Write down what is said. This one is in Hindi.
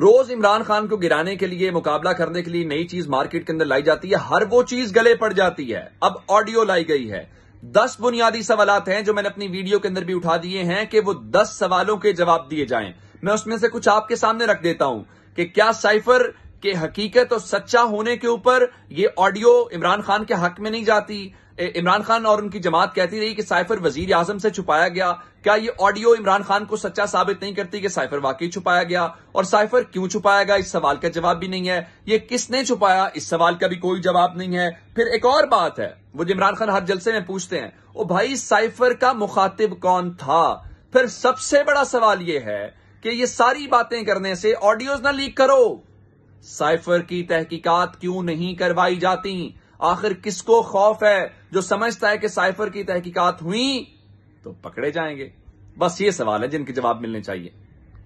रोज इमरान खान को गिराने के लिए मुकाबला करने के लिए नई चीज मार्केट के अंदर लाई जाती है हर वो चीज गले पड़ जाती है अब ऑडियो लाई गई है दस बुनियादी सवाल हैं जो मैंने अपनी वीडियो के अंदर भी उठा दिए हैं कि वो दस सवालों के जवाब दिए जाएं मैं उसमें से कुछ आपके सामने रख देता हूं कि क्या साइफर कि हकीकत और सच्चा होने के ऊपर ये ऑडियो इमरान खान के हक में नहीं जाती इमरान खान और उनकी जमात कहती रही कि साइफर वजीर आजम से छुपाया गया क्या ये ऑडियो इमरान खान को सच्चा साबित नहीं करती कि साइफर वाकई छुपाया गया और साइफर क्यों छुपाया गया इस सवाल का जवाब भी नहीं है ये किसने छुपाया इस सवाल का भी कोई जवाब नहीं है फिर एक और बात है वो इमरान खान हर जलसे में पूछते हैं ओ भाई साइफर का मुखातिब कौन था फिर सबसे बड़ा सवाल यह है कि ये सारी बातें करने से ऑडियोज ना लीक करो साइफर की तहकीकात क्यों नहीं करवाई जाती आखिर किसको खौफ है जो समझता है कि साइफर की तहकीकात हुई तो पकड़े जाएंगे बस ये सवाल है जिनके जवाब मिलने चाहिए